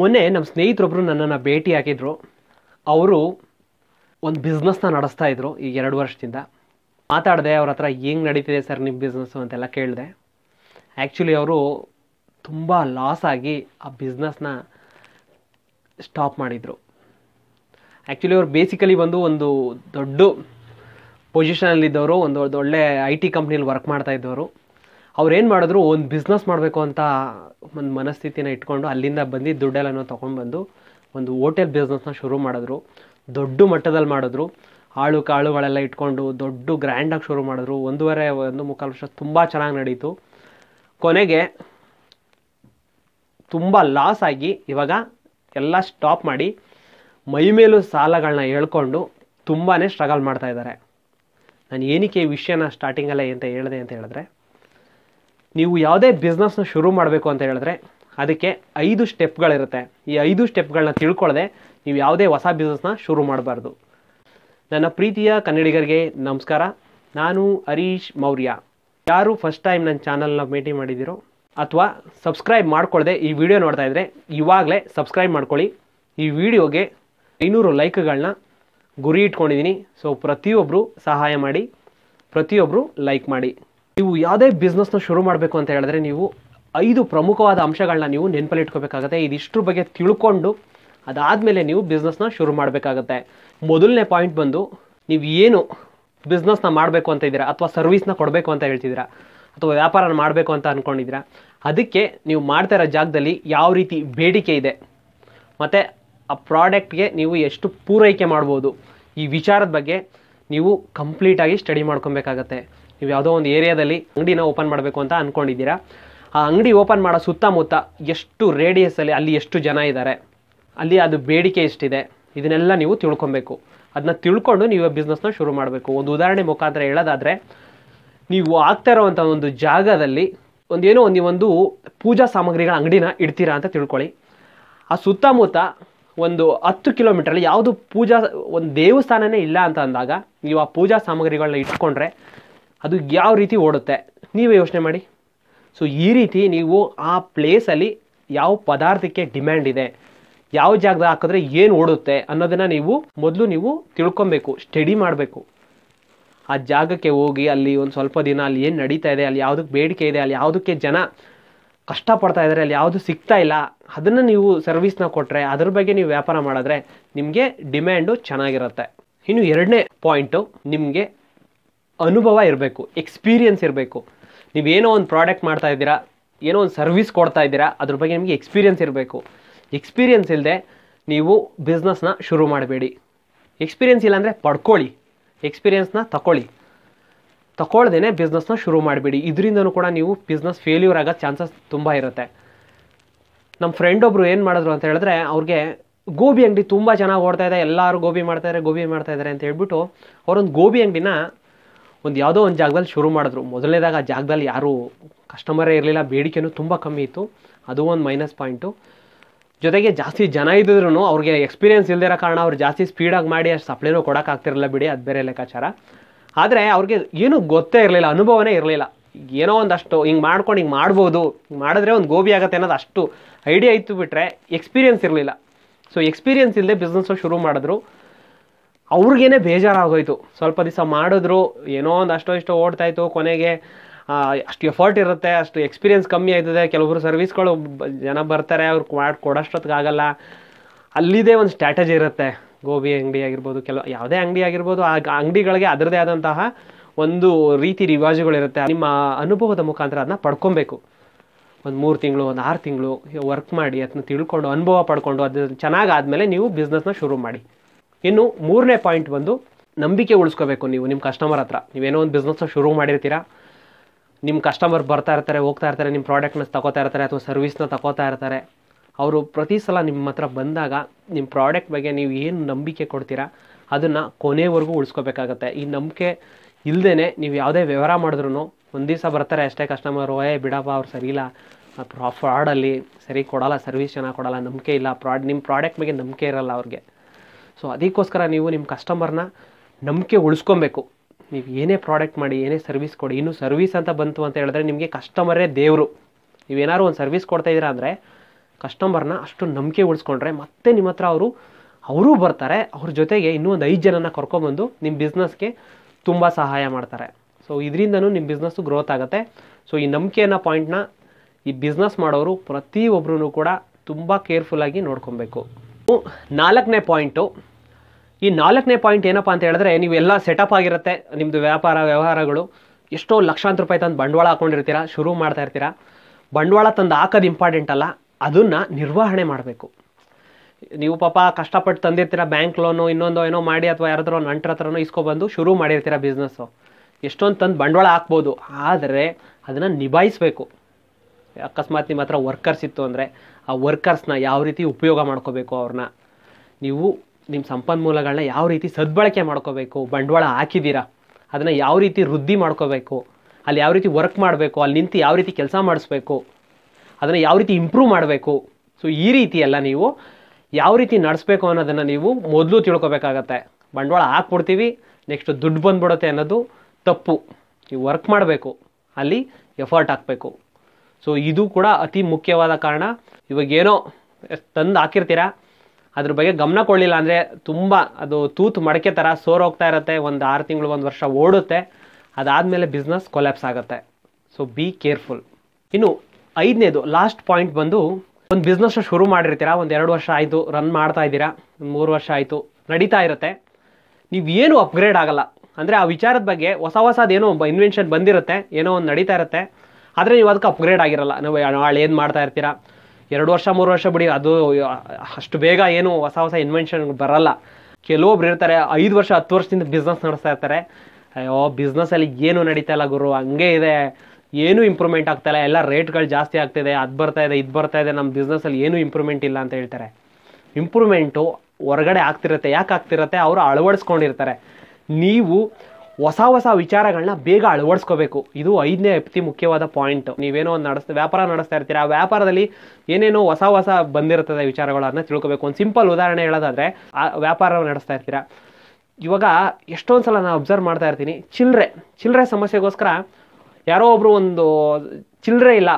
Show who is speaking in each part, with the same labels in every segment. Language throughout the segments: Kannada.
Speaker 1: ಮೊನ್ನೆ ನಮ್ಮ ಸ್ನೇಹಿತರೊಬ್ಬರು ನನ್ನನ್ನು ಭೇಟಿ ಹಾಕಿದ್ರು ಅವರು ಒಂದು ಬಿಸ್ನೆಸ್ನ ನಡೆಸ್ತಾ ಇದ್ರು ಈಗ ಎರಡು ವರ್ಷದಿಂದ ಮಾತಾಡಿದೆ ಅವ್ರ ಹತ್ರ ಹೆಂಗೆ ನಡೀತಿದೆ ಸರ್ ನಿಮ್ಮ ಬಿಸ್ನೆಸ್ಸು ಅಂತೆಲ್ಲ ಕೇಳಿದೆ ಆ್ಯಕ್ಚುಲಿ ಅವರು ತುಂಬ ಲಾಸ್ ಆಗಿ ಆ ಬಿಸ್ನೆಸ್ನ ಸ್ಟಾಪ್ ಮಾಡಿದರು ಆ್ಯಕ್ಚುಲಿ ಅವರು ಬೇಸಿಕಲಿ ಬಂದು ಒಂದು ದೊಡ್ಡ ಪೊಸಿಷನಲ್ಲಿದ್ದವರು ಒಂದು ಒಳ್ಳೆ ಐ ಟಿ ಕಂಪ್ನಿಲಿ ವರ್ಕ್ ಮಾಡ್ತಾ ಇದ್ದವರು ಏನು ಮಾಡಿದ್ರು ಒಂದು ಬಿಸ್ನೆಸ್ ಮಾಡಬೇಕು ಅಂತ ಒಂದು ಮನಸ್ಥಿತಿನ ಇಟ್ಕೊಂಡು ಅಲ್ಲಿಂದ ಬಂದು ದುಡ್ಡೆಲ್ಲನೂ ಬಂದು ಒಂದು ಓಟೆಲ್ ಬಿಸ್ನೆಸ್ನ ಶುರು ಮಾಡಿದ್ರು ದೊಡ್ಡ ಮಟ್ಟದಲ್ಲಿ ಮಾಡಿದ್ರು ಆಳು ಕಾಳುಗಳೆಲ್ಲ ಇಟ್ಕೊಂಡು ದೊಡ್ಡ ಗ್ರ್ಯಾಂಡಾಗಿ ಶುರು ಮಾಡಿದ್ರು ಒಂದೂವರೆ ಒಂದು ಮುಕ್ಕಾಲು ವರ್ಷ ತುಂಬ ಚೆನ್ನಾಗಿ ನಡೀತು ಕೊನೆಗೆ ತುಂಬ ಲಾಸ್ ಆಗಿ ಇವಾಗ ಎಲ್ಲ ಸ್ಟಾಪ್ ಮಾಡಿ ಮೈ ಮೇಲೂ ಸಾಲಗಳನ್ನ ಹೇಳ್ಕೊಂಡು ತುಂಬಾ ಸ್ಟ್ರಗಲ್ ಮಾಡ್ತಾ ಇದ್ದಾರೆ ನಾನು ಏನಕ್ಕೆ ಈ ವಿಷಯನ ಸ್ಟಾರ್ಟಿಂಗಲ್ಲೇ ಅಂತ ಹೇಳಿದೆ ಅಂತ ಹೇಳಿದ್ರೆ ನೀವು ಯಾವುದೇ ಬಿಸ್ನೆಸ್ನ ಶುರು ಮಾಡಬೇಕು ಅಂತ ಹೇಳಿದ್ರೆ ಅದಕ್ಕೆ ಐದು ಸ್ಟೆಪ್ಗಳಿರುತ್ತೆ ಈ ಐದು ಸ್ಟೆಪ್ಗಳನ್ನ ತಿಳ್ಕೊಳ್ಳದೆ ನೀವು ಯಾವುದೇ ಹೊಸ ಬಿಸ್ನೆಸ್ನ ಶುರು ಮಾಡಬಾರ್ದು ನನ್ನ ಪ್ರೀತಿಯ ಕನ್ನಡಿಗರಿಗೆ ನಮಸ್ಕಾರ ನಾನು ಹರೀಶ್ ಮೌರ್ಯ ಯಾರು ಫಸ್ಟ್ ಟೈಮ್ ನನ್ನ ಚಾನಲ್ನ ಭೇಟಿ ಮಾಡಿದ್ದೀರೋ ಅಥವಾ ಸಬ್ಸ್ಕ್ರೈಬ್ ಮಾಡ್ಕೊಳ್ಳದೆ ಈ ವಿಡಿಯೋ ನೋಡ್ತಾ ಇದ್ದರೆ ಇವಾಗಲೇ ಸಬ್ಸ್ಕ್ರೈಬ್ ಮಾಡ್ಕೊಳ್ಳಿ ಈ ವಿಡಿಯೋಗೆ ಐನೂರು ಲೈಕ್ಗಳನ್ನ ಗುರಿ ಇಟ್ಕೊಂಡಿದ್ದೀನಿ ಸೊ ಪ್ರತಿಯೊಬ್ಬರು ಸಹಾಯ ಮಾಡಿ ಪ್ರತಿಯೊಬ್ಬರು ಲೈಕ್ ಮಾಡಿ ನೀವು ಯಾವುದೇ ಬಿಸ್ನೆಸ್ನ ಶುರು ಮಾಡಬೇಕು ಅಂತ ಹೇಳಿದ್ರೆ ನೀವು ಐದು ಪ್ರಮುಖವಾದ ಅಂಶಗಳನ್ನ ನೀವು ನೆನಪಲ್ಲಿಟ್ಕೋಬೇಕಾಗತ್ತೆ ಇದಿಷ್ಟ್ರ ಬಗ್ಗೆ ತಿಳ್ಕೊಂಡು ಅದಾದಮೇಲೆ ನೀವು ಬಿಸ್ನೆಸ್ನ ಶುರು ಮಾಡಬೇಕಾಗತ್ತೆ ಮೊದಲನೇ ಪಾಯಿಂಟ್ ಬಂದು ನೀವು ಏನು ಬಿಸ್ನೆಸ್ನ ಮಾಡಬೇಕು ಅಂತ ಇದ್ದೀರಾ ಅಥವಾ ಸರ್ವಿಸ್ನ ಕೊಡಬೇಕು ಅಂತ ಹೇಳ್ತಿದ್ದೀರಾ ಅಥವಾ ವ್ಯಾಪಾರನ ಮಾಡಬೇಕು ಅಂತ ಅಂದ್ಕೊಂಡಿದ್ದೀರಾ ಅದಕ್ಕೆ ನೀವು ಮಾಡ್ತಾ ಇರೋ ಜಾಗದಲ್ಲಿ ಯಾವ ರೀತಿ ಬೇಡಿಕೆ ಇದೆ ಮತ್ತು ಆ ಪ್ರಾಡಕ್ಟ್ಗೆ ನೀವು ಎಷ್ಟು ಪೂರೈಕೆ ಮಾಡ್ಬೋದು ಈ ವಿಚಾರದ ಬಗ್ಗೆ ನೀವು ಕಂಪ್ಲೀಟಾಗಿ ಸ್ಟಡಿ ಮಾಡ್ಕೊಬೇಕಾಗತ್ತೆ ನೀವು ಯಾವುದೋ ಒಂದು ಏರಿಯಾದಲ್ಲಿ ಅಂಗಡಿನ ಓಪನ್ ಮಾಡಬೇಕು ಅಂತ ಅಂದ್ಕೊಂಡಿದ್ದೀರಾ ಆ ಅಂಗಡಿ ಓಪನ್ ಮಾಡೋ ಸುತ್ತಮುತ್ತ ಎಷ್ಟು ರೇಡಿಯಸಲ್ಲಿ ಅಲ್ಲಿ ಎಷ್ಟು ಜನ ಇದ್ದಾರೆ ಅಲ್ಲಿ ಅದು ಬೇಡಿಕೆ ಎಷ್ಟಿದೆ ಇದನ್ನೆಲ್ಲ ನೀವು ತಿಳ್ಕೊಬೇಕು ಅದನ್ನ ತಿಳ್ಕೊಂಡು ನೀವು ಬಿಸ್ನೆಸ್ನ ಶುರು ಮಾಡಬೇಕು ಒಂದು ಉದಾಹರಣೆ ಮುಖಾಂತರ ಹೇಳೋದಾದರೆ ನೀವು ಆಗ್ತಾ ಇರೋವಂಥ ಒಂದು ಜಾಗದಲ್ಲಿ ಒಂದೇನೋ ಒಂದು ಒಂದು ಪೂಜಾ ಸಾಮಗ್ರಿಗಳ ಅಂಗಡಿನ ಇಡ್ತೀರಾ ಅಂತ ತಿಳ್ಕೊಳ್ಳಿ ಆ ಸುತ್ತಮುತ್ತ ಒಂದು ಹತ್ತು ಕಿಲೋಮೀಟ್ರಲ್ಲಿ ಯಾವುದು ಪೂಜಾ ಒಂದು ದೇವಸ್ಥಾನನೇ ಇಲ್ಲ ಅಂತ ಅಂದಾಗ ನೀವು ಆ ಪೂಜಾ ಸಾಮಗ್ರಿಗಳನ್ನ ಇಟ್ಕೊಂಡ್ರೆ ಅದು ಯಾವ ರೀತಿ ಓಡುತ್ತೆ ನೀವೇ ಯೋಚನೆ ಮಾಡಿ ಸೊ ಈ ರೀತಿ ನೀವು ಆ ಪ್ಲೇಸಲ್ಲಿ ಯಾವ ಪದಾರ್ಥಕ್ಕೆ ಡಿಮ್ಯಾಂಡ್ ಇದೆ ಯಾವ ಜಾಗದ ಹಾಕಿದ್ರೆ ಏನು ಓಡುತ್ತೆ ಅನ್ನೋದನ್ನು ನೀವು ಮೊದಲು ನೀವು ತಿಳ್ಕೊಬೇಕು ಸ್ಟಡಿ ಮಾಡಬೇಕು ಆ ಜಾಗಕ್ಕೆ ಹೋಗಿ ಅಲ್ಲಿ ಒಂದು ಸ್ವಲ್ಪ ದಿನ ಅಲ್ಲಿ ಏನು ನಡೀತಾ ಇದೆ ಅಲ್ಲಿ ಯಾವುದಕ್ಕೆ ಬೇಡಿಕೆ ಇದೆ ಅಲ್ಲಿ ಯಾವುದಕ್ಕೆ ಜನ ಕಷ್ಟಪಡ್ತಾ ಇದ್ದಾರೆ ಅಲ್ಲಿ ಯಾವುದು ಸಿಗ್ತಾ ಇಲ್ಲ ಅದನ್ನು ನೀವು ಸರ್ವಿಸ್ನ ಕೊಟ್ಟರೆ ಅದ್ರ ಬಗ್ಗೆ ನೀವು ವ್ಯಾಪಾರ ಮಾಡಿದ್ರೆ ನಿಮಗೆ ಡಿಮ್ಯಾಂಡು ಚೆನ್ನಾಗಿರುತ್ತೆ ಇನ್ನು ಎರಡನೇ ಪಾಯಿಂಟು ನಿಮಗೆ ಅನುಭವ ಇರಬೇಕು ಎಕ್ಸ್ಪೀರಿಯನ್ಸ್ ಇರಬೇಕು ನೀವು ಏನೋ ಒಂದು ಪ್ರಾಡಕ್ಟ್ ಮಾಡ್ತಾ ಇದ್ದೀರಾ ಏನೋ ಒಂದು ಸರ್ವಿಸ್ ಕೊಡ್ತಾ ಇದ್ದೀರಾ ಅದ್ರ ಬಗ್ಗೆ ನಿಮಗೆ ಎಕ್ಸ್ಪೀರಿಯನ್ಸ್ ಇರಬೇಕು ಎಕ್ಸ್ಪೀರಿಯನ್ಸ್ ಇಲ್ಲದೆ ನೀವು ಬಿಸ್ನೆಸ್ನ ಶುರು ಮಾಡಬೇಡಿ ಎಕ್ಸ್ಪೀರಿಯನ್ಸ್ ಇಲ್ಲಾಂದರೆ ಪಡ್ಕೊಳ್ಳಿ ಎಕ್ಸ್ಪೀರಿಯನ್ಸ್ನ ತಗೊಳ್ಳಿ ತಗೊಳ್ದೇ ಬಿಸ್ನೆಸ್ನ ಶುರು ಮಾಡಬೇಡಿ ಇದರಿಂದನೂ ಕೂಡ ನೀವು ಬಿಸ್ನೆಸ್ ಫೇಲ್ಯೂರ್ ಆಗೋ ಚಾನ್ಸಸ್ ತುಂಬ ಇರುತ್ತೆ ನಮ್ಮ ಫ್ರೆಂಡ್ ಒಬ್ಬರು ಏನು ಮಾಡಿದ್ರು ಅಂತ ಹೇಳಿದ್ರೆ ಅವ್ರಿಗೆ ಗೋಬಿ ಅಂಗಡಿ ತುಂಬ ಚೆನ್ನಾಗಿ ಓಡ್ತಾ ಇದೆ ಎಲ್ಲರೂ ಗೋಬಿ ಮಾಡ್ತಾಯಿದ್ದಾರೆ ಗೋಬಿ ಮಾಡ್ತಾಯಿದ್ದಾರೆ ಅಂತ ಹೇಳ್ಬಿಟ್ಟು ಅವರೊಂದು ಗೋಬಿ ಅಂಗಡಿನ ಒಂದು ಯಾವುದೋ ಒಂದು ಜಾಗದಲ್ಲಿ ಶುರು ಮಾಡಿದ್ರು ಮೊದಲನೇದಾಗ ಆ ಜಾಗದಲ್ಲಿ ಯಾರೂ ಕಸ್ಟಮರೇ ಇರಲಿಲ್ಲ ಬೇಡಿಕೆಯೂ ತುಂಬ ಕಮ್ಮಿ ಇತ್ತು ಅದು ಒಂದು ಮೈನಸ್ ಪಾಯಿಂಟು ಜೊತೆಗೆ ಜಾಸ್ತಿ ಜನ ಇದ್ದಿದ್ರು ಅವ್ರಿಗೆ ಎಕ್ಸ್ಪೀರಿಯೆನ್ಸ್ ಇಲ್ಲದಿರೋ ಕಾರಣ ಅವ್ರು ಜಾಸ್ತಿ ಸ್ಪೀಡಾಗಿ ಮಾಡಿ ಅಷ್ಟು ಸಪ್ಲೈನೂ ಕೊಡೋಕ್ಕಾಗ್ತಿರಲಿಲ್ಲ ಬಿಡಿ ಅದು ಬೇರೆ ಲೆಕ್ಕಾಚಾರ ಆದರೆ ಅವ್ರಿಗೆ ಏನೂ ಗೊತ್ತೇ ಇರಲಿಲ್ಲ ಅನುಭವನೇ ಇರಲಿಲ್ಲ ಏನೋ ಒಂದಷ್ಟು ಹಿಂಗೆ ಮಾಡ್ಕೊಂಡು ಹಿಂಗೆ ಮಾಡ್ಬೋದು ಹಿಂಗೆ ಮಾಡಿದ್ರೆ ಒಂದು ಗೋಬಿ ಆಗುತ್ತೆ ಅನ್ನೋದು ಅಷ್ಟು ಐಡಿಯಾ ಇತ್ತು ಬಿಟ್ಟರೆ ಎಕ್ಸ್ಪೀರಿಯೆನ್ಸ್ ಇರಲಿಲ್ಲ ಸೊ ಎಕ್ಸ್ಪೀರಿಯೆನ್ಸ್ ಇಲ್ಲದೆ ಬಿಸ್ನೆಸ್ಸು ಶುರು ಮಾಡಿದ್ರು ಅವ್ರಿಗೇನೆ ಬೇಜಾರಾಗೋಯ್ತು ಸ್ವಲ್ಪ ದಿವಸ ಮಾಡಿದ್ರು ಏನೋ ಒಂದು ಅಷ್ಟೋ ಇಷ್ಟೋ ಓಡ್ತಾಯಿತ್ತು ಕೊನೆಗೆ ಅಷ್ಟು ಎಫರ್ಟ್ ಇರುತ್ತೆ ಅಷ್ಟು ಎಕ್ಸ್ಪೀರಿಯನ್ಸ್ ಕಮ್ಮಿ ಆಯ್ತದೆ ಕೆಲವರು ಸರ್ವಿಸ್ಗಳು ಜನ ಬರ್ತಾರೆ ಅವ್ರು ಮಾಡಿ ಕೊಡೋಷ್ಟೊತ್ತಿಗಾಗಲ್ಲ ಅಲ್ಲಿದೇ ಒಂದು ಸ್ಟ್ರಾಟಜಿ ಇರುತ್ತೆ ಗೋಬಿ ಅಂಗಡಿ ಆಗಿರ್ಬೋದು ಕೆಲವು ಯಾವುದೇ ಅಂಗಡಿ ಆಗಿರ್ಬೋದು ಆ ಅಂಗಡಿಗಳಿಗೆ ಅದರದೇ ಆದಂತಹ ಒಂದು ರೀತಿ ರಿವಾಜುಗಳಿರುತ್ತೆ ನಿಮ್ಮ ಅನುಭವದ ಮುಖಾಂತರ ಅದನ್ನ ಪಡ್ಕೊಬೇಕು ಒಂದು ಮೂರು ತಿಂಗಳು ಒಂದು ಆರು ತಿಂಗಳು ವರ್ಕ್ ಮಾಡಿ ಅದನ್ನ ತಿಳ್ಕೊಂಡು ಅನುಭವ ಪಡ್ಕೊಂಡು ಅದು ಆದಮೇಲೆ ನೀವು ಬಿಸ್ನೆಸ್ನ ಶುರು ಮಾಡಿ ಇನ್ನು ಮೂರನೇ ಪಾಯಿಂಟ್ ಬಂದು ನಂಬಿಕೆ ಉಳಿಸ್ಕೋಬೇಕು ನೀವು ನಿಮ್ಮ ಕಸ್ಟಮರ್ ಹತ್ರ ನೀವೇನೋ ಒಂದು ಬಿಸ್ನೆಸ್ನ ಶುರು ಮಾಡಿರ್ತೀರಾ ನಿಮ್ಮ ಕಸ್ಟಮರ್ ಬರ್ತಾ ಇರ್ತಾರೆ ಹೋಗ್ತಾ ಇರ್ತಾರೆ ನಿಮ್ಮ ಪ್ರಾಡಕ್ಟ್ನ ತಗೋತಾ ಇರ್ತಾರೆ ಅಥವಾ ಸರ್ವಿಸ್ನ ತಗೋತಾ ಇರ್ತಾರೆ ಅವರು ಪ್ರತಿ ಸಲ ನಿಮ್ಮ ಹತ್ರ ಬಂದಾಗ ನಿಮ್ಮ ಪ್ರಾಡಕ್ಟ್ ಬಗ್ಗೆ ನೀವು ಏನು ನಂಬಿಕೆ ಕೊಡ್ತೀರಾ ಅದನ್ನು ಕೊನೆವರೆಗೂ ಉಳಿಸ್ಕೋಬೇಕಾಗತ್ತೆ ಈ ನಂಬಿಕೆ ಇಲ್ಲದೇ ನೀವು ಯಾವುದೇ ವ್ಯವಹಾರ ಮಾಡಿದ್ರು ಒಂದು ದಿವಸ ಬರ್ತಾರೆ ಅಷ್ಟೇ ಕಸ್ಟಮರ್ ಓಯೇ ಬಿಡಪ್ಪ ಅವ್ರು ಸರಿ ಇಲ್ಲ ಫ್ರಾಡಲ್ಲಿ ಸರಿ ಕೊಡೋಲ್ಲ ಸರ್ವಿಸ್ ಚೆನ್ನಾಗಿ ಕೊಡಲ್ಲ ನಂಬಿಕೆ ಇಲ್ಲ ಪ್ರಾಡ್ ನಿಮ್ಮ ಪ್ರಾಡಕ್ಟ್ ಬಗ್ಗೆ ನಂಬಿಕೆ ಇರೋಲ್ಲ ಅವ್ರಿಗೆ ಸೊ ಅದಕ್ಕೋಸ್ಕರ ನೀವು ನಿಮ್ಮ ಕಸ್ಟಮರ್ನ ನಂಬಿಕೆ ಉಳಿಸ್ಕೊಬೇಕು ನೀವು ಏನೇ ಪ್ರಾಡಕ್ಟ್ ಮಾಡಿ ಏನೇ ಸರ್ವಿಸ್ ಕೊಡಿ ಇನ್ನು ಸರ್ವಿಸ್ ಅಂತ ಬಂತು ಅಂತ ಹೇಳಿದ್ರೆ ನಿಮಗೆ ಕಸ್ಟಮರೇ ದೇವರು ನೀವೇನಾದ್ರು ಒಂದು ಸರ್ವಿಸ್ ಕೊಡ್ತಾಯಿದ್ದೀರಾ ಅಂದರೆ ಕಸ್ಟಮರ್ನ ಅಷ್ಟು ನಂಬಿಕೆ ಉಳಿಸ್ಕೊಂಡ್ರೆ ಮತ್ತೆ ನಿಮ್ಮ ಹತ್ರ ಅವರು ಅವರೂ ಬರ್ತಾರೆ ಅವ್ರ ಜೊತೆಗೆ ಇನ್ನೂ ಒಂದು ಐದು ಜನನ ಕರ್ಕೊಂಬಂದು ನಿಮ್ಮ ಬಿಸ್ನೆಸ್ಗೆ ತುಂಬ ಸಹಾಯ ಮಾಡ್ತಾರೆ ಸೊ ಇದರಿಂದನೂ ನಿಮ್ಮ ಬಿಸ್ನೆಸ್ಸು ಗ್ರೋತ್ ಆಗುತ್ತೆ ಸೊ ಈ ನಂಬಿಕೆ ಅನ್ನೋ ಪಾಯಿಂಟ್ನ ಈ ಬಿಸ್ನೆಸ್ ಮಾಡೋರು ಪ್ರತಿಯೊಬ್ಬರೂ ಕೂಡ ತುಂಬ ಕೇರ್ಫುಲ್ಲಾಗಿ ನೋಡ್ಕೊಬೇಕು ನಾಲ್ಕನೇ ಪಾಯಿಂಟು ಈ ನಾಲ್ಕನೇ ಪಾಯಿಂಟ್ ಏನಪ್ಪ ಅಂತ ಹೇಳಿದ್ರೆ ನೀವು ಸೆಟಪ್ ಆಗಿರುತ್ತೆ ನಿಮ್ಮದು ವ್ಯಾಪಾರ ವ್ಯವಹಾರಗಳು ಎಷ್ಟೋ ಲಕ್ಷಾಂತರ ರೂಪಾಯಿ ತಂದು ಬಂಡವಾಳ ಹಾಕೊಂಡಿರ್ತೀರ ಶುರು ಮಾಡ್ತಾ ಇರ್ತೀರ ಬಂಡವಾಳ ತಂದು ಹಾಕೋದು ಇಂಪಾರ್ಟೆಂಟ್ ಅಲ್ಲ ಅದನ್ನು ನಿರ್ವಹಣೆ ಮಾಡಬೇಕು ನೀವು ಪಾಪ ಕಷ್ಟಪಟ್ಟು ತಂದಿರ್ತೀರ ಬ್ಯಾಂಕ್ ಲೋನು ಇನ್ನೊಂದು ಏನೋ ಮಾಡಿ ಅಥವಾ ಯಾರಾದರೂ ನಂಟರ ಹತ್ರನೋ ಇಸ್ಕೊಬಂದು ಶುರು ಮಾಡಿರ್ತೀರ ಬಿಸ್ನೆಸ್ಸು ಎಷ್ಟೊಂದು ತಂದು ಬಂಡವಾಳ ಹಾಕ್ಬೋದು ಆದರೆ ಅದನ್ನು ನಿಭಾಯಿಸಬೇಕು ಅಕಸ್ಮಾತ್ ನಿಮ್ಮ ಹತ್ರ ವರ್ಕರ್ಸ್ ಇತ್ತು ಅಂದರೆ ಆ ವರ್ಕರ್ಸ್ನ ಯಾವ ರೀತಿ ಉಪಯೋಗ ಮಾಡ್ಕೋಬೇಕು ಅವ್ರನ್ನ ನೀವು ನಿಮ್ಮ ಸಂಪನ್ಮೂಲಗಳನ್ನ ಯಾವ ರೀತಿ ಸದ್ಬಳಕೆ ಮಾಡ್ಕೋಬೇಕು ಬಂಡವಾಳ ಹಾಕಿದ್ದೀರಾ ಅದನ್ನು ಯಾವ ರೀತಿ ವೃದ್ಧಿ ಮಾಡ್ಕೋಬೇಕು ಅಲ್ಲಿ ಯಾವ ರೀತಿ ವರ್ಕ್ ಮಾಡಬೇಕು ಅಲ್ಲಿ ನಿಂತು ಯಾವ ರೀತಿ ಕೆಲಸ ಮಾಡಿಸ್ಬೇಕು ಅದನ್ನು ಯಾವ ರೀತಿ ಇಂಪ್ರೂವ್ ಮಾಡಬೇಕು ಸೊ ಈ ರೀತಿ ಎಲ್ಲ ನೀವು ಯಾವ ರೀತಿ ನಡೆಸಬೇಕು ಅನ್ನೋದನ್ನು ನೀವು ಮೊದಲು ತಿಳ್ಕೊಬೇಕಾಗತ್ತೆ ಬಂಡವಾಳ ಹಾಕ್ಬಿಡ್ತೀವಿ ನೆಕ್ಸ್ಟ್ ದುಡ್ಡು ಬಂದ್ಬಿಡುತ್ತೆ ಅನ್ನೋದು ತಪ್ಪು ನೀವು ವರ್ಕ್ ಮಾಡಬೇಕು ಅಲ್ಲಿ ಎಫರ್ಟ್ ಹಾಕಬೇಕು ಸೊ ಇದು ಕೂಡ ಅತಿ ಮುಖ್ಯವಾದ ಕಾರಣ ಇವಾಗ ಏನೋ ತಂದು ಹಾಕಿರ್ತೀರಾ ಅದ್ರ ಬಗ್ಗೆ ಗಮನ ಕೊಡಲಿಲ್ಲ ಅಂದರೆ ತುಂಬ ಅದು ತೂತು ಮಡಕೆ ಥರ ಸೋರ್ ಹೋಗ್ತಾ ಇರುತ್ತೆ ಒಂದು ಆರು ತಿಂಗಳು ಒಂದು ವರ್ಷ ಓಡುತ್ತೆ ಅದಾದಮೇಲೆ ಬಿಸ್ನೆಸ್ ಕೊಲ್ಯಾಪ್ಸ್ ಆಗುತ್ತೆ ಸೊ ಬಿ ಕೇರ್ಫುಲ್ ಇನ್ನು ಐದನೇದು ಲಾಸ್ಟ್ ಪಾಯಿಂಟ್ ಬಂದು ಒಂದು ಬಿಸ್ನೆಸ್ಸು ಶುರು ಮಾಡಿರ್ತೀರಾ ಒಂದು ಎರಡು ವರ್ಷ ಆಯಿತು ರನ್ ಮಾಡ್ತಾ ಇದ್ದೀರಾ ಮೂರು ವರ್ಷ ಆಯಿತು ನಡೀತಾ ಇರುತ್ತೆ ನೀವು ಏನು ಅಪ್ಗ್ರೇಡ್ ಆಗಲ್ಲ ಅಂದರೆ ಆ ವಿಚಾರದ ಬಗ್ಗೆ ಹೊಸ ಹೊಸದೇನೋ ಇನ್ವೆನ್ಷನ್ ಬಂದಿರುತ್ತೆ ಏನೋ ಒಂದು ನಡೀತಾ ಇರುತ್ತೆ ಆದರೆ ನೀವು ಅದಕ್ಕೆ ಅಪ್ಗ್ರೇಡ್ ಆಗಿರಲ್ಲ ನೀವು ನಾಳೆ ಏನು ಮಾಡ್ತಾ ಇರ್ತೀರಾ ಎರಡು ವರ್ಷ ಮೂರು ವರ್ಷ ಬಿಡಿ ಅದು ಅಷ್ಟು ಬೇಗ ಏನು ಹೊಸ ಹೊಸ ಇನ್ವೆನ್ಷನ್ ಬರಲ್ಲ ಕೆಲವೊಬ್ರು ಇರ್ತಾರೆ ಐದು ವರ್ಷ ಹತ್ತು ವರ್ಷದಿಂದ ಬಿಸ್ನೆಸ್ ನಡೆಸ್ತಾ ಇರ್ತಾರೆ ಅಯ್ಯೋ ಬಿಸ್ನೆಸ್ಸಲ್ಲಿ ಏನು ನಡೀತಾ ಇಲ್ಲ ಗುರು ಹಂಗೆ ಇದೆ ಏನೂ ಇಂಪ್ರೂವ್ಮೆಂಟ್ ಆಗ್ತಾಯಿಲ್ಲ ಎಲ್ಲ ರೇಟ್ಗಳು ಜಾಸ್ತಿ ಆಗ್ತಿದೆ ಅದು ಬರ್ತಾ ಇದೆ ಇದು ಬರ್ತಾ ಇದೆ ನಮ್ಮ ಬಿಸ್ನೆಸ್ಸಲ್ಲಿ ಏನೂ ಇಂಪ್ರೂವ್ಮೆಂಟ್ ಇಲ್ಲ ಅಂತ ಹೇಳ್ತಾರೆ ಇಂಪ್ರೂವ್ಮೆಂಟು ಹೊರಗಡೆ ಆಗ್ತಿರುತ್ತೆ ಯಾಕೆ ಆಗ್ತಿರತ್ತೆ ಅವರು ಅಳವಡಿಸ್ಕೊಂಡಿರ್ತಾರೆ ನೀವು ಹೊಸ ಹೊಸ ವಿಚಾರಗಳನ್ನ ಬೇಗ ಅಳವಡಿಸ್ಕೋಬೇಕು ಇದು ಐದನೇ ಅತಿ ಮುಖ್ಯವಾದ ಪಾಯಿಂಟ್ ನೀವೇನೋ ಒಂದು ನಡೆಸ್ತಾ ವ್ಯಾಪಾರ ನಡೆಸ್ತಾ ಇರ್ತೀರ ಆ ವ್ಯಾಪಾರದಲ್ಲಿ ಏನೇನೋ ಹೊಸ ಹೊಸ ಬಂದಿರ್ತದೆ ವಿಚಾರಗಳನ್ನ ತಿಳ್ಕೋಬೇಕು ಒಂದು ಸಿಂಪಲ್ ಉದಾಹರಣೆ ಹೇಳೋದಾದ್ರೆ ಆ ವ್ಯಾಪಾರ ನಡೆಸ್ತಾ ಇರ್ತೀರ ಇವಾಗ ಎಷ್ಟೊಂದು ಸಲ ನಾನು ಅಬ್ಸರ್ವ್ ಮಾಡ್ತಾ ಇರ್ತೀನಿ ಚಿಲ್ಲರೆ ಚಿಲ್ಲರೆ ಸಮಸ್ಯೆಗೋಸ್ಕರ ಯಾರೋ ಒಬ್ಬರು ಒಂದು ಚಿಲ್ಲರೆ ಇಲ್ಲ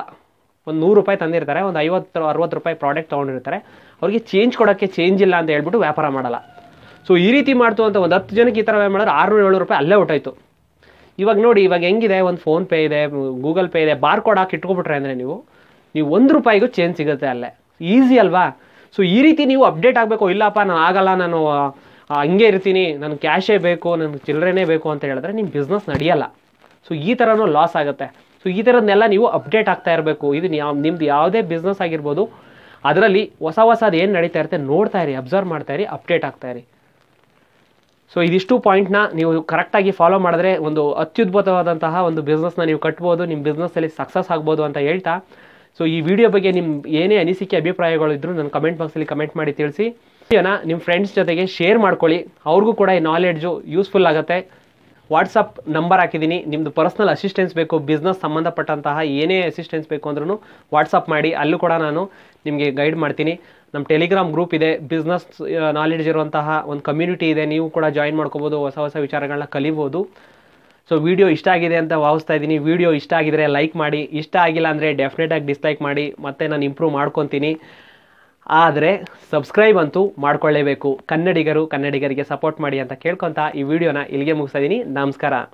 Speaker 1: ಒಂದು ನೂರು ರೂಪಾಯಿ ತಂದಿರ್ತಾರೆ ಒಂದು ಐವತ್ತು ಅರವತ್ತು ರೂಪಾಯಿ ಪ್ರಾಡಕ್ಟ್ ತೊಗೊಂಡಿರ್ತಾರೆ ಅವ್ರಿಗೆ ಚೇಂಜ್ ಕೊಡೋಕ್ಕೆ ಚೇಂಜ್ ಇಲ್ಲ ಅಂತ ಹೇಳ್ಬಿಟ್ಟು ವ್ಯಾಪಾರ ಮಾಡಲ್ಲ ಸೊ ಈ ರೀತಿ ಮಾಡ್ತು ಅಂತ ಒಂದು ಹತ್ತು ಜನಕ್ಕೆ ಈ ಥರ ಮಾಡಿದ್ರೆ ಆರುನೂರು ಏಳ್ನೂರು ರೂಪಾಯಿ ಅಲ್ಲೇ ಹೊಟ್ಟಾಯ್ತು ಇವಾಗ ನೋಡಿ ಇವಾಗ ಹೆಂಗಿದೆ ಒಂದು ಫೋನ್ಪೇ ಇದೆ ಗೂಗಲ್ ಪೇ ಇದೆ ಬಾರ್ ಕೋಡ್ ಹಾಕಿ ಇಟ್ಕೊಬಿಟ್ರೆ ಅಂದರೆ ನೀವು ನೀವು ಒಂದು ರೂಪಾಯಿಗೂ ಚೇಂಜ್ ಸಿಗುತ್ತೆ ಅಲ್ಲೇ ಈಸಿ ಅಲ್ವಾ ಸೊ ಈ ರೀತಿ ನೀವು ಅಪ್ಡೇಟ್ ಆಗಬೇಕು ಇಲ್ಲಪ್ಪ ನಾನು ಆಗಲ್ಲ ನಾನು ಹಂಗೆ ಇರ್ತೀನಿ ನನ್ನ ಕ್ಯಾಶೇ ಬೇಕು ನನಗೆ ಚಿಲ್ಲರೆನೇ ಬೇಕು ಅಂತ ಹೇಳಿದ್ರೆ ನಿಮ್ಮ ಬಿಸ್ನೆಸ್ ನಡೆಯಲ್ಲ ಸೊ ಈ ಥರನೂ ಲಾಸ್ ಆಗುತ್ತೆ ಸೊ ಈ ಥರದನ್ನೆಲ್ಲ ನೀವು ಅಪ್ಡೇಟ್ ಆಗ್ತಾ ಇರಬೇಕು ಇದು ಯಾವ ನಿಮ್ದು ಯಾವುದೇ ಬಿಸ್ನೆಸ್ ಆಗಿರ್ಬೋದು ಅದರಲ್ಲಿ ಹೊಸ ಹೊಸದು ಏನು ನಡೀತಾ ಇರುತ್ತೆ ನೋಡ್ತಾ ಇರಿ ಅಬ್ಸರ್ವ್ ಮಾಡ್ತಾ ಇರಿ ಅಪ್ಡೇಟ್ ಆಗ್ತಾ ಇರಿ ಸೊ ಇದಿಷ್ಟು ಪಾಯಿಂಟ್ನ ನೀವು ಕರೆಕ್ಟಾಗಿ ಫಾಲೋ ಮಾಡಿದ್ರೆ ಒಂದು ಅತ್ಯುದ್ಭುತವಾದಂತಹ ಒಂದು ಬಿಸ್ನೆಸ್ನ ನೀವು ಕಟ್ಬೋದು ನಿಮ್ಮ ಬಿಸ್ನೆಸ್ಸಲ್ಲಿ ಸಕ್ಸಸ್ ಆಗ್ಬೋದು ಅಂತ ಹೇಳ್ತಾ ಸೊ ಈ ವಿಡಿಯೋ ಬಗ್ಗೆ ನಿಮ್ಮ ಏನೇ ಅನಿಸಿಕೆ ಅಭಿಪ್ರಾಯಗಳು ಇದ್ದರೂ ನನ್ನ ಕಮೆಂಟ್ ಬಾಕ್ಸಲ್ಲಿ ಕಮೆಂಟ್ ಮಾಡಿ ತಿಳಿಸಿ ವಿಡಿಯೋನ ನಿಮ್ಮ ಫ್ರೆಂಡ್ಸ್ ಜೊತೆಗೆ ಶೇರ್ ಮಾಡ್ಕೊಳ್ಳಿ ಅವ್ರಿಗೂ ಕೂಡ ಈ ನಾಲೆಡ್ಜು ಯೂಸ್ಫುಲ್ ಆಗುತ್ತೆ ವಾಟ್ಸಪ್ ನಂಬರ್ ಹಾಕಿದ್ದೀನಿ ನಿಮ್ಮದು ಪರ್ಸ್ನಲ್ ಅಸಿಸ್ಟೆನ್ಸ್ ಬೇಕು ಬಿಸ್ನೆಸ್ ಸಂಬಂಧಪಟ್ಟಂತಹ ಏನೇ ಅಸಿಸ್ಟೆನ್ಸ್ ಬೇಕು ಅಂದ್ರೂ ವಾಟ್ಸಪ್ ಮಾಡಿ ಅಲ್ಲೂ ಕೂಡ ನಾನು ನಿಮಗೆ ಗೈಡ್ ಮಾಡ್ತೀನಿ ನಮ್ಮ ಟೆಲಿಗ್ರಾಮ್ ಗ್ರೂಪ್ ಇದೆ ಬಿಸ್ನೆಸ್ ನಾಲೆಡ್ಜ್ ಇರುವಂತಹ ಒಂದು ಕಮ್ಯುನಿಟಿ ಇದೆ ನೀವು ಕೂಡ ಜಾಯಿನ್ ಮಾಡ್ಕೋಬೋದು ಹೊಸ ಹೊಸ ವಿಚಾರಗಳನ್ನ ಕಲಿಬೋದು ಸೊ ವಿಡಿಯೋ ಇಷ್ಟ ಆಗಿದೆ ಅಂತ ಭಾವಿಸ್ತಾ ಇದ್ದೀನಿ ವಿಡಿಯೋ ಇಷ್ಟ ಆಗಿದರೆ ಲೈಕ್ ಮಾಡಿ ಇಷ್ಟ ಆಗಿಲ್ಲ ಅಂದರೆ ಡೆಫಿನೆಟಾಗಿ ಡಿಸ್ಲೈಕ್ ಮಾಡಿ ಮತ್ತೆ ನಾನು ಇಂಪ್ರೂವ್ ಮಾಡ್ಕೊತೀನಿ ಆದರೆ ಸಬ್ಸ್ಕ್ರೈಬ್ ಅಂತೂ ಮಾಡ್ಕೊಳ್ಳೇಬೇಕು ಕನ್ನಡಿಗರು ಕನ್ನಡಿಗರಿಗೆ ಸಪೋರ್ಟ್ ಮಾಡಿ ಅಂತ ಕೇಳ್ಕೊತಾ ಈ ವಿಡಿಯೋನ ಇಲ್ಲಿಗೆ ಮುಗಿಸ್ತಾ ಇದ್ದೀನಿ ನಮಸ್ಕಾರ